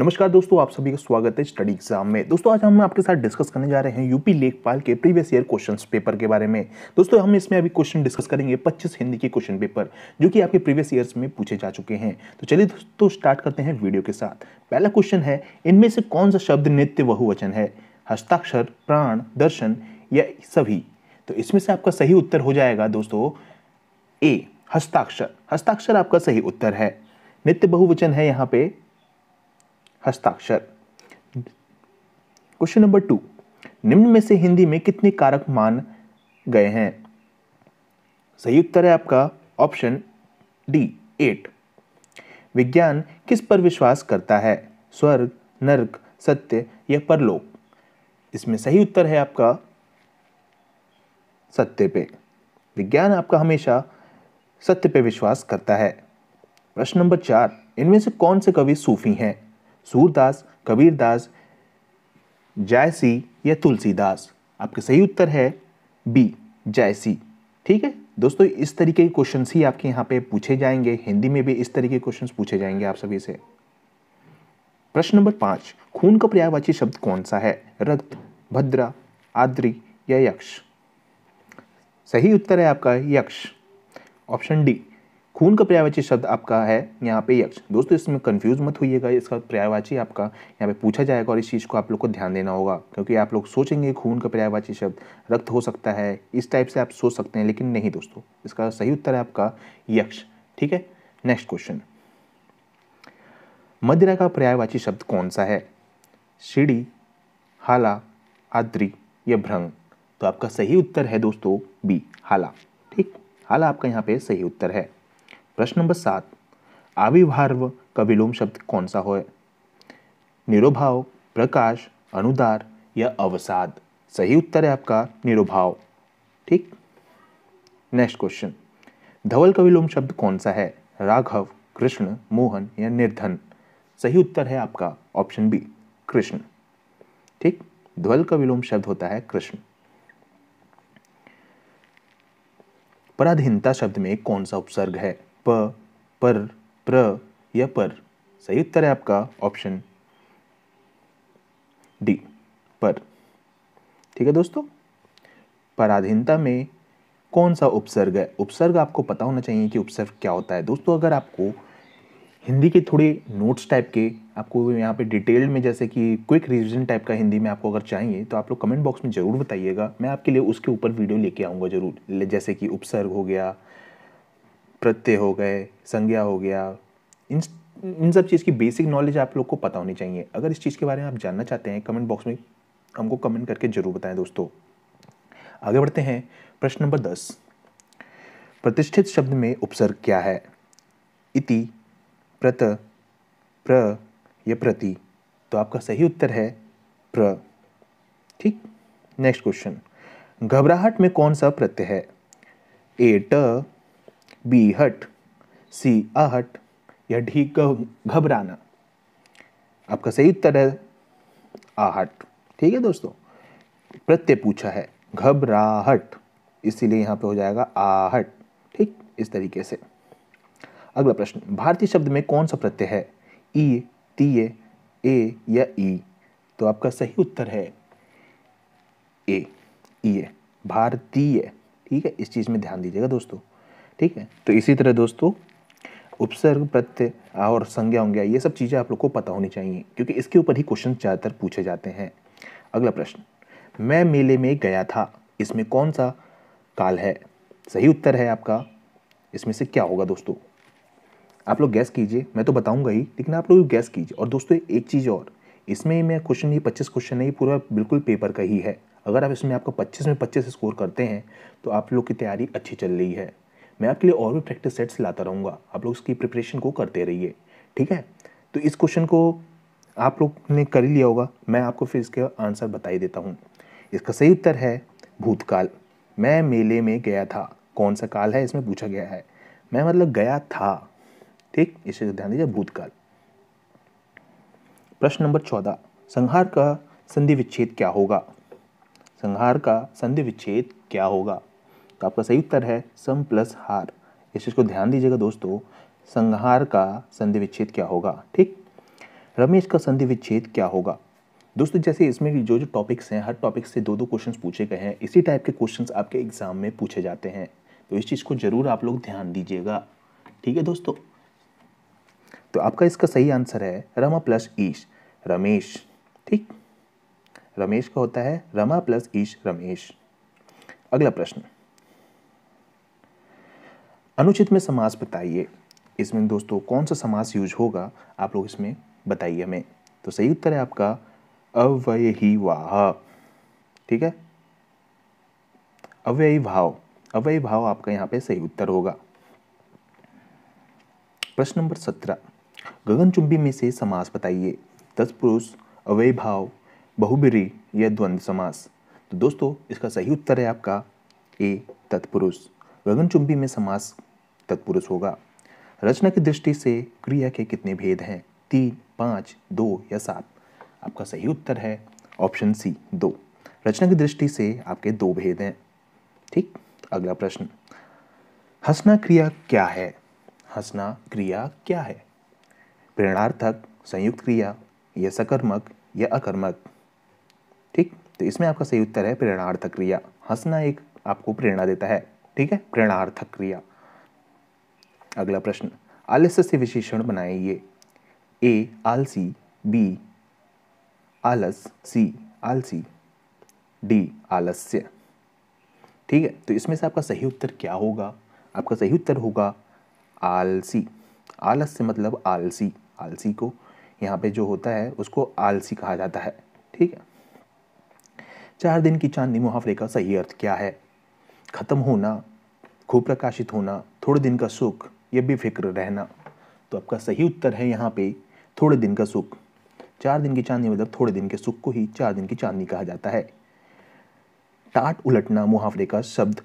नमस्कार दोस्तों आप सभी का स्वागत है स्टडी एग्जाम में दोस्तों आज हम आपके साथ डिस्कस करने जा रहे हैं यूपी लेखपाल के प्रीवियस ईयर क्वेश्चंस पेपर के बारे में दोस्तों हम इसमें अभी क्वेश्चन डिस्कस करेंगे 25 हिंदी के क्वेश्चन पेपर जो कि आपके प्रीवियस ईयर्स में पूछे जा चुके हैं तो चलिए दोस्तों स्टार्ट करते हैं वीडियो के साथ पहला क्वेश्चन है इनमें से कौन सा शब्द नित्य बहुवचन है हस्ताक्षर प्राण दर्शन या सभी तो इसमें से आपका सही उत्तर हो जाएगा दोस्तों ए हस्ताक्षर हस्ताक्षर आपका सही उत्तर है नित्य बहुवचन है यहाँ पे हस्ताक्षर क्वेश्चन नंबर टू निम्न में से हिंदी में कितने कारक मान गए हैं सही उत्तर है आपका ऑप्शन डी एट विज्ञान किस पर विश्वास करता है स्वर्ग नरक सत्य या परलोक इसमें सही उत्तर है आपका सत्य पे विज्ञान आपका हमेशा सत्य पे विश्वास करता है प्रश्न नंबर चार इनमें से कौन से कवि सूफी हैं सूरदास कबीरदास जायसी या तुलसीदास आपके सही उत्तर है बी जायसी ठीक है दोस्तों इस तरीके के क्वेश्चन ही आपके यहाँ पे पूछे जाएंगे हिंदी में भी इस तरीके के क्वेश्चन पूछे जाएंगे आप सभी से प्रश्न नंबर पाँच खून का पर्यायवाची शब्द कौन सा है रक्त भद्रा आद्री या यक्ष सही उत्तर है आपका यक्ष ऑप्शन डी खून का पर्यायवाची शब्द आपका है यहाँ पे यक्ष दोस्तों इसमें कंफ्यूज मत होइएगा इसका पर्यायवाची आपका यहाँ पे पूछा जाएगा और इस चीज़ को आप लोग को ध्यान देना होगा क्योंकि आप लोग सोचेंगे खून का पर्यायवाची शब्द रक्त हो सकता है इस टाइप से आप सोच सकते हैं लेकिन नहीं दोस्तों इसका सही उत्तर है आपका यक्ष ठीक है नेक्स्ट क्वेश्चन मदिरा का पर्यायवाची शब्द कौन सा है सीढ़ी हाला आद्री या भ्रंग तो आपका सही उत्तर है दोस्तों बी हाला ठीक हाला आपका यहाँ पे सही उत्तर है नंबर सात आविभार्व का विलोम शब्द कौन सा हो निरोभाव प्रकाश अनुदार या अवसाद सही उत्तर है आपका निरोभाव ठीक नेक्स्ट क्वेश्चन धवल कविलोम शब्द कौन सा है राघव कृष्ण मोहन या निर्धन सही उत्तर है आपका ऑप्शन बी कृष्ण ठीक ध्वल का विलोम शब्द होता है कृष्ण पराधीनता शब्द में कौन सा उपसर्ग है प पर प्र या पर सही उत्तर है आपका ऑप्शन डी पर ठीक है दोस्तों पराधीनता में कौन सा उपसर्ग है उपसर्ग आपको पता होना चाहिए कि उपसर्ग क्या होता है दोस्तों अगर आपको हिंदी के थोड़े नोट्स टाइप के आपको यहाँ पे डिटेल में जैसे कि क्विक रिविजन टाइप का हिंदी में आपको अगर चाहिए तो आप लोग कमेंट बॉक्स में ज़रूर बताइएगा मैं आपके लिए उसके ऊपर वीडियो लेके आऊँगा जरूर जैसे कि उपसर्ग हो गया प्रत्यय हो गए संज्ञा हो गया इन इन सब चीज़ की बेसिक नॉलेज आप लोग को पता होनी चाहिए अगर इस चीज़ के बारे में आप जानना चाहते हैं कमेंट बॉक्स में हमको कमेंट करके ज़रूर बताएं दोस्तों आगे बढ़ते हैं प्रश्न नंबर दस प्रतिष्ठित शब्द में उपसर्ग क्या है इति प्रत प्र या प्रति तो आपका सही उत्तर है प्र ठीक नेक्स्ट क्वेश्चन घबराहट में कौन सा प्रत्यय है ए ट बी हट सी अहट या ढी घबराना आपका सही उत्तर है आहट ठीक है दोस्तों प्रत्यय पूछा है घबराहट इसीलिए यहां पे हो जाएगा आहट ठीक इस तरीके से अगला प्रश्न भारतीय शब्द में कौन सा प्रत्यय है ई तीय ए या ई तो आपका सही उत्तर है ए ई भारतीय ठीक है इस चीज़ में ध्यान दीजिएगा दोस्तों ठीक है तो इसी तरह दोस्तों उपसर्ग प्रत्यय और संज्ञा उज्ञा ये सब चीज़ें आप लोग को पता होनी चाहिए क्योंकि इसके ऊपर ही क्वेश्चन ज़्यादातर पूछे जाते हैं अगला प्रश्न मैं मेले में गया था इसमें कौन सा काल है सही उत्तर है आपका इसमें से क्या होगा दोस्तों आप लोग गैस कीजिए मैं तो बताऊंगा ही लेकिन आप लोग गैस कीजिए और दोस्तों एक चीज़ और इसमें मैं क्वेश्चन ये पच्चीस क्वेश्चन नहीं पूरा बिल्कुल पेपर का ही है अगर आप इसमें आपका पच्चीस में पच्चीस स्कोर करते हैं तो आप लोग की तैयारी अच्छी चल रही है मैं आपके लिए और भी प्रैक्टिस सेट्स लाता रहूँगा आप लोग उसकी प्रिपरेशन को करते रहिए ठीक है तो इस क्वेश्चन को आप लोग ने कर ही लिया होगा मैं आपको फिर इसका आंसर बता ही देता हूँ इसका सही उत्तर है भूतकाल मैं मेले में गया था कौन सा काल है इसमें पूछा गया है मैं मतलब गया था ठीक इसे ध्यान दीजिए भूतकाल प्रश्न नंबर चौदह संहार का संधि विच्छेद क्या होगा संहार का संधि विच्छेद क्या होगा तो आपका सही उत्तर है सम प्लस हार इस चीज़ को ध्यान दीजिएगा दोस्तों संहार का संधि विच्छेद क्या होगा ठीक रमेश का संधि विच्छेद क्या होगा दोस्तों जैसे इसमें जो जो टॉपिक्स हैं हर टॉपिक से दो दो क्वेश्चंस पूछे गए हैं इसी टाइप के क्वेश्चंस आपके एग्जाम में पूछे जाते हैं तो इस चीज़ को ज़रूर आप लोग ध्यान दीजिएगा ठीक है दोस्तों तो आपका इसका सही आंसर है रमा प्लस ईश रमेश ठीक रमेश का होता है रमा प्लस ईश रमेश अगला प्रश्न अनुचित में समास बताइए इसमें दोस्तों कौन सा समास यूज होगा आप लोग इसमें बताइए हमें तो सही उत्तर है आपका अव्यय ही वाह ठीक है अव्ययी भाव अव्ययी भाव आपका यहाँ पे सही उत्तर होगा प्रश्न नंबर सत्रह गगनचुंबी में से समास बताइए तत्पुरुष अव्यय भाव बहुबिरी या द्वंद्व समास तो दोस्तों इसका सही उत्तर है आपका ए तत्पुरुष गगनचुंबी में समास तत्पुरुष होगा रचना की दृष्टि से क्रिया के कितने भेद हैं तीन पाँच दो या सात आपका सही उत्तर है ऑप्शन सी दो रचना की दृष्टि से आपके दो भेद हैं ठीक अगला प्रश्न हंसना क्रिया क्या है हंसना क्रिया क्या है प्रेरणार्थक संयुक्त क्रिया या सकर्मक या अकर्मक ठीक तो इसमें आपका सही उत्तर है प्रेरणार्थक क्रिया हंसना एक आपको प्रेरणा देता है ठीक है प्रेरणार्थक क्रिया अगला प्रश्न आलस्य से विशेषण बनाइए ए आलसी बी आलस सी आलसी डी आलस्य ठीक है तो इसमें से आपका सही उत्तर क्या होगा आपका सही उत्तर होगा आलसी आलस से मतलब आलसी आलसी को यहाँ पे जो होता है उसको आलसी कहा जाता है ठीक है चार दिन की चांदनी मुहावरे का सही अर्थ क्या है ख़त्म होना खूब प्रकाशित होना थोड़े दिन का सुख ये बेफिक्र रहना तो आपका सही उत्तर है यहाँ पे थोड़े दिन का सुख चार दिन की चांदनी मतलब थोड़े दिन के सुख को ही चार दिन की चांदनी कहा जाता है टाट उलटना मुहावरे का शब्द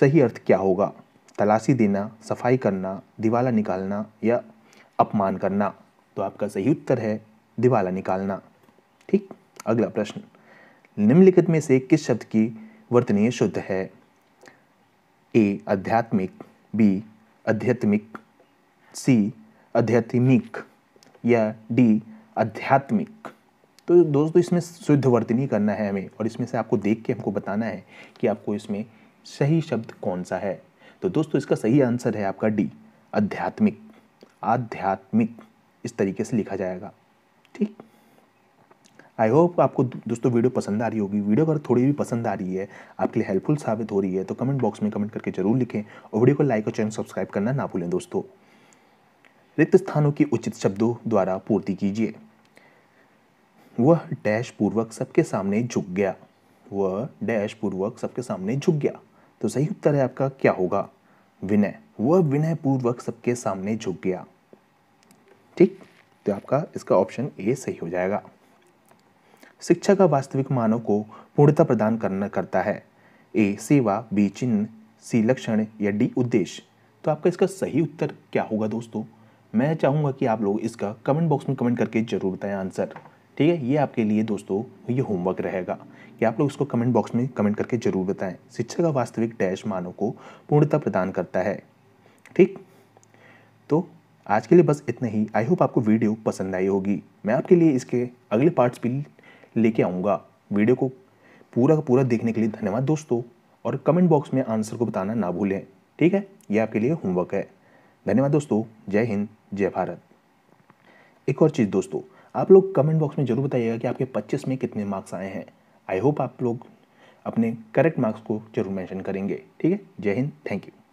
सही अर्थ क्या होगा तलाशी देना सफाई करना दिवाला निकालना या अपमान करना तो आपका सही उत्तर है दिवाला निकालना ठीक अगला प्रश्न निम्नलिखित में से किस शब्द की वर्तनीय शुद्ध है ए आध्यात्मिक बी अध्यात्मिक सी अध्यात्मिक या डी आध्यात्मिक तो दोस्तों इसमें शुद्ध वर्तनी करना है हमें और इसमें से आपको देख के हमको बताना है कि आपको इसमें सही शब्द कौन सा है तो दोस्तों इसका सही आंसर है आपका डी आध्यात्मिक आध्यात्मिक इस तरीके से लिखा जाएगा ठीक आई होप आपको दोस्तों वीडियो पसंद आ रही होगी वीडियो अगर थोड़ी भी पसंद आ रही है आपके लिए हेल्पफुल साबित हो रही है तो कमेंट बॉक्स में कमेंट करके जरूर लिखें और वीडियो को लाइक और चैनल सब्सक्राइब करना ना भूलें दोस्तों रिक्त स्थानों की उचित शब्दों द्वारा पूर्ति कीजिए वह डैश पूर्वक सबके सामने झुक गया वह डैश पूर्वक सबके सामने झुक गया तो सही उत्तर है आपका क्या होगा विनय वह विनय पूर्वक सबके सामने झुक गया ठीक तो आपका इसका ऑप्शन ए सही हो जाएगा शिक्षा का वास्तविक मानव को पूर्णता प्रदान करना करता है ए सेवा बी चिन्ह सी लक्षण या डी उद्देश्य तो आपका इसका सही उत्तर क्या होगा दोस्तों मैं चाहूँगा कि आप लोग इसका कमेंट बॉक्स में कमेंट करके जरूर बताएं आंसर ठीक है ये आपके लिए दोस्तों ये होमवर्क रहेगा कि आप लोग इसको कमेंट बॉक्स में कमेंट करके जरूर बताएं शिक्षा का वास्तविक डैश मानव को पूर्णता प्रदान करता है ठीक तो आज के लिए बस इतना ही आई होप आपको वीडियो पसंद आई होगी मैं आपके लिए इसके अगले पार्ट्स भी लेके आऊँगा वीडियो को पूरा का पूरा देखने के लिए धन्यवाद दोस्तों और कमेंट बॉक्स में आंसर को बताना ना भूलें ठीक है ये आपके लिए होमवर्क है धन्यवाद दोस्तों जय हिंद जय भारत एक और चीज़ दोस्तों आप लोग कमेंट बॉक्स में ज़रूर बताइएगा कि आपके 25 में कितने मार्क्स आए हैं आई होप आप लोग अपने करेक्ट मार्क्स को जरूर मेंशन करेंगे ठीक है जय हिंद थैंक यू